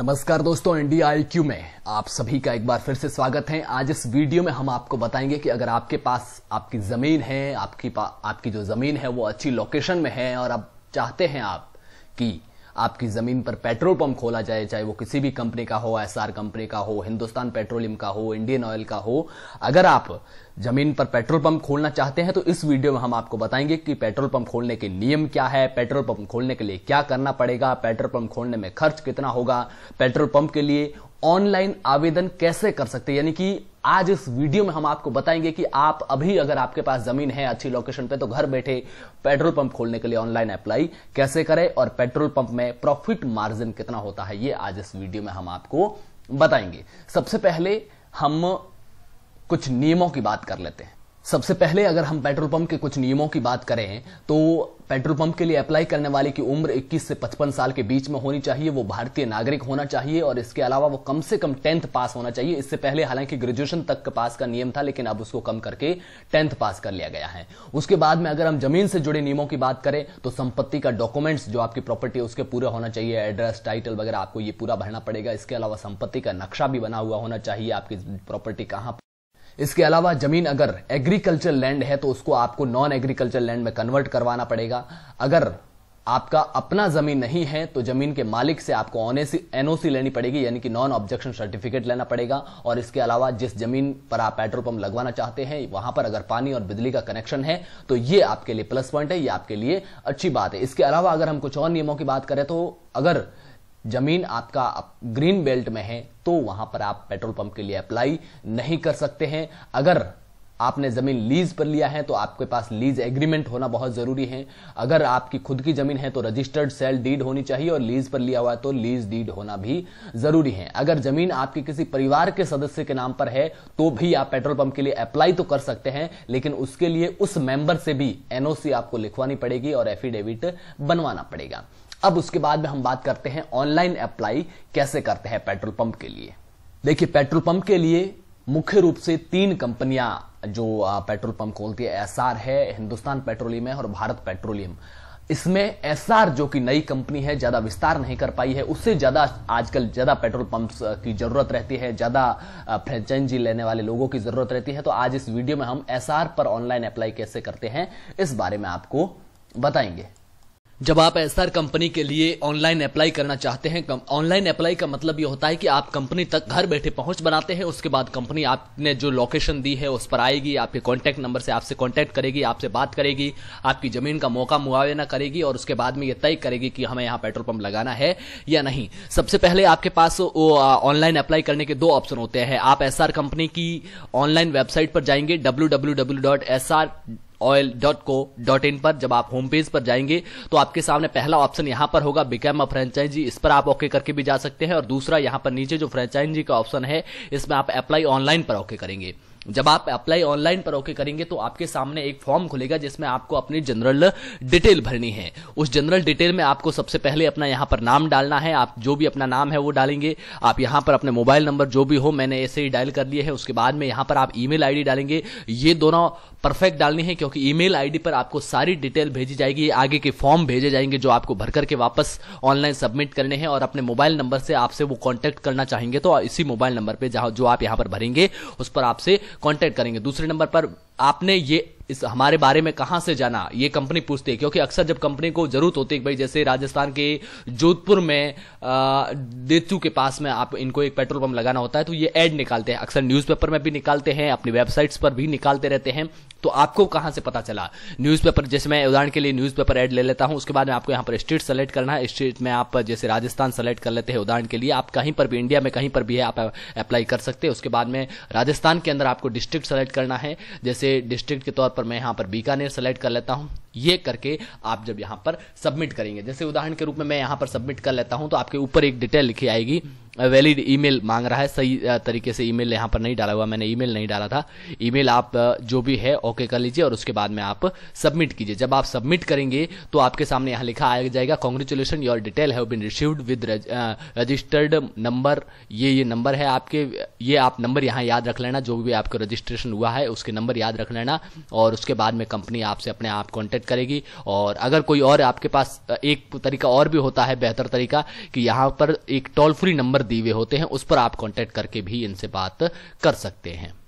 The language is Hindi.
नमस्कार दोस्तों इंडिया आई क्यू में आप सभी का एक बार फिर से स्वागत है आज इस वीडियो में हम आपको बताएंगे कि अगर आपके पास आपकी ज़मीन है आपकी आपकी जो ज़मीन है वो अच्छी लोकेशन में है और अब चाहते हैं आप कि आपकी ज़मीन पर पेट्रोल पंप खोला जाए चाहे वो किसी भी कंपनी का हो एसआर कंपनी का हो हिंदुस्तान पेट्रोलियम का हो इंडियन ऑयल का हो अगर आप जमीन पर पेट्रोल पंप खोलना चाहते हैं तो इस वीडियो में हम आपको बताएंगे कि पेट्रोल पंप खोलने के नियम क्या है पेट्रोल पंप खोलने के लिए क्या करना पड़ेगा पेट्रोल पंप खोलने में खर्च कितना होगा पेट्रोल पंप के लिए ऑनलाइन आवेदन कैसे कर सकते हैं यानी कि आज इस वीडियो में हम आपको बताएंगे कि आप अभी अगर आपके पास जमीन है अच्छी लोकेशन पे तो घर बैठे पेट्रोल पंप खोलने के लिए ऑनलाइन अप्लाई कैसे करें और पेट्रोल पंप में प्रॉफिट मार्जिन कितना होता है ये आज इस वीडियो में हम आपको बताएंगे सबसे पहले हम कुछ नियमों की बात कर लेते हैं सबसे पहले अगर हम पेट्रोल पंप के कुछ नियमों की बात करें तो पेट्रोल पंप के लिए अप्लाई करने वाले की उम्र 21 से 55 साल के बीच में होनी चाहिए वो भारतीय नागरिक होना चाहिए और इसके अलावा वो कम से कम टेंथ पास होना चाहिए इससे पहले हालांकि ग्रेजुएशन तक का पास का नियम था लेकिन अब उसको कम करके टेंथ पास कर लिया गया है उसके बाद में अगर हम जमीन से जुड़े नियमों की बात करें तो संपत्ति का डॉक्यूमेंट्स जो आपकी प्रॉपर्टी है उसके पूरा होना चाहिए एड्रेस टाइटल वगैरह आपको ये पूरा भरना पड़ेगा इसके अलावा संपत्ति का नक्शा भी बना हुआ होना चाहिए आपकी प्रॉपर्टी कहां इसके अलावा जमीन अगर एग्रीकल्चर लैंड है तो उसको आपको नॉन एग्रीकल्चर लैंड में कन्वर्ट करवाना पड़ेगा अगर आपका अपना जमीन नहीं है तो जमीन के मालिक से आपको एनओसी लेनी पड़ेगी यानी कि नॉन ऑब्जेक्शन सर्टिफिकेट लेना पड़ेगा और इसके अलावा जिस जमीन पर आप पेट्रोल पंप लगवाना चाहते हैं वहां पर अगर पानी और बिजली का कनेक्शन है तो ये आपके लिए प्लस पॉइंट है ये आपके लिए अच्छी बात है इसके अलावा अगर हम कुछ और नियमों की बात करें तो अगर जमीन आपका आप ग्रीन बेल्ट में है तो वहां पर आप पेट्रोल पंप के लिए अप्लाई नहीं कर सकते हैं अगर आपने जमीन लीज पर लिया है तो आपके पास लीज एग्रीमेंट होना बहुत जरूरी है अगर आपकी खुद की जमीन है तो रजिस्टर्ड सेल डीड होनी चाहिए और लीज पर लिया हुआ है तो लीज डीड होना भी जरूरी है अगर जमीन आपके किसी परिवार के सदस्य के नाम पर है तो भी आप पेट्रोल पंप के लिए अप्लाई तो कर सकते हैं लेकिन उसके लिए उस मेंबर से भी एनओसी आपको लिखवानी पड़ेगी और एफिडेविट बनवाना पड़ेगा अब उसके बाद में हम बात करते हैं ऑनलाइन अप्लाई कैसे करते हैं पेट्रोल पंप के लिए देखिए पेट्रोल पंप के लिए मुख्य रूप से तीन कंपनियां जो पेट्रोल पंप खोलती है एसआर है हिंदुस्तान पेट्रोलियम है और भारत पेट्रोलियम इसमें एसआर जो कि नई कंपनी है ज्यादा विस्तार नहीं कर पाई है उससे ज्यादा आजकल ज्यादा पेट्रोल पंप्स की जरूरत रहती है ज्यादा फ्रेंचाइजी लेने वाले लोगों की जरूरत रहती है तो आज इस वीडियो में हम एसआर पर ऑनलाइन अप्लाई कैसे करते हैं इस बारे में आपको बताएंगे जब आप एसआर कंपनी के लिए ऑनलाइन अप्लाई करना चाहते हैं ऑनलाइन अप्लाई का मतलब ये होता है कि आप कंपनी तक घर बैठे पहुंच बनाते हैं उसके बाद कंपनी आपने जो लोकेशन दी है उस पर आएगी आपके कॉन्टैक्ट नंबर से आपसे कॉन्टैक्ट करेगी आपसे बात करेगी आपकी ज़मीन का मौका मुआवना करेगी और उसके बाद में ये तय करेगी कि हमें यहाँ पेट्रोल पंप लगाना है या नहीं सबसे पहले आपके पास ऑनलाइन अप्लाई करने के दो ऑप्शन होते हैं आप एस कंपनी की ऑनलाइन वेबसाइट पर जाएंगे W oil dot co dot in पर जब आप होम पेज पर जाएंगे तो आपके सामने पहला ऑप्शन यहां पर होगा बिकम अ फ्रेंचाइजी इस पर आप ओके करके भी जा सकते हैं और दूसरा यहां पर नीचे जो फ्रेंचाइजी का ऑप्शन है इसमें आप अप्लाई ऑनलाइन पर ओके करेंगे जब आप अप्लाई ऑनलाइन पर ओके करेंगे तो आपके सामने एक फॉर्म खुलेगा जिसमें आपको अपनी जनरल डिटेल भरनी है उस जनरल डिटेल में आपको सबसे पहले अपना यहाँ पर नाम डालना है आप जो भी अपना नाम है वो डालेंगे आप यहाँ पर अपने मोबाइल नंबर जो भी हो मैंने ऐसे ही डायल कर लिए है उसके बाद में यहाँ पर आप ई मेल डालेंगे ये दोनों परफेक्ट डालनी है क्योंकि ई मेल पर आपको सारी डिटेल भेजी जाएगी आगे के फॉर्म भेजे जाएंगे जो आपको भर करके वापस ऑनलाइन सबमिट करने हैं और अपने मोबाइल नंबर से आपसे वो कॉन्टेक्ट करना चाहेंगे तो इसी मोबाइल नंबर पर जो आप यहाँ पर भरेंगे उस पर आपसे कॉन्टैक्ट करेंगे दूसरे नंबर पर आपने ये इस हमारे बारे में कहां से जाना ये कंपनी पूछती है क्योंकि अक्सर जब कंपनी को जरूरत होती है भाई जैसे राजस्थान के जोधपुर में देतू के पास में आप इनको एक पेट्रोल पंप लगाना होता है तो ये एड निकालते हैं अक्सर न्यूज़पेपर में भी निकालते हैं अपनी वेबसाइट्स पर भी निकालते रहते हैं तो आपको कहाँ से पता चला न्यूज जैसे मैं उदाहरण के लिए न्यूज ऐड ले लेता हूँ उसके बाद में आपको यहाँ पर स्टेट सेलेक्ट करना है स्टेट में आप जैसे राजस्थान सेलेक्ट कर लेते हैं उदाहरण के लिए आप कहीं पर भी इंडिया में कहीं पर भी है आप अप्लाई कर सकते हैं उसके बाद में राजस्थान के अंदर आपको डिस्ट्रिक्ट सेलेक्ट करना है जैसे जैसे डिस्ट्रिक्ट के तौर पर मैं यहाँ पर बीकानेर सेलेक्ट कर लेता हूँ ये करके आप जब यहाँ पर सबमिट करेंगे जैसे उदाहरण के रूप में मैं यहाँ पर सबमिट कर लेता हूँ तो आपके ऊपर एक डिटेल लिखी आएगी वैलिड ईमेल मांग रहा है सही तरीके से ईमेल यहाँ पर नहीं डाला हुआ मैंने ईमेल नहीं डाला था ईमेल आप जो भी है ओके कर लीजिए और उसके बाद में आप सबमिट कीजिए जब आप सबमिट करेंगे तो आपके सामने यहाँ लिखा आ जाएगा congratulations your detail have been received with registered number ये ये नंबर है आपके ये आप नंबर यहाँ याद रख लेना जो भी आपका रजिस्ट्रेशन हुआ है उसके नंबर याद रख लेना और उसके बाद में कंपनी आपसे अपने आप कॉन्टेक्ट करेगी और अगर कोई और आपके पास एक तरीका और भी होता है बेहतर तरीका कि यहाँ पर एक टोल फ्री नंबर दिए हुए होते हैं उस पर आप कॉन्टेक्ट करके भी इनसे बात कर सकते हैं